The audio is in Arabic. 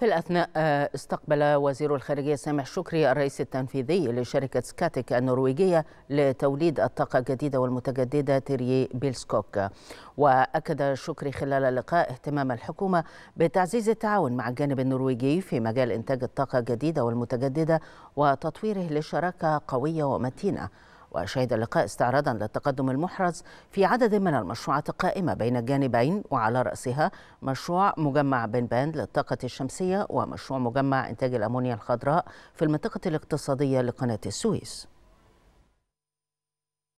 في الأثناء آه، استقبل وزير الخارجية سامح شكري الرئيس التنفيذي لشركة سكاتيك النرويجية لتوليد الطاقة الجديدة والمتجددة تيري بيلسكوك وأكد شكري خلال اللقاء اهتمام الحكومة بتعزيز التعاون مع الجانب النرويجي في مجال إنتاج الطاقة الجديدة والمتجددة وتطويره لشراكة قوية ومتينة وشهد اللقاء استعراضا للتقدم المحرز في عدد من المشروعات القائمة بين الجانبين وعلى رأسها مشروع مجمع بن باند للطاقة الشمسية ومشروع مجمع إنتاج الأمونيا الخضراء في المنطقة الاقتصادية لقناة السويس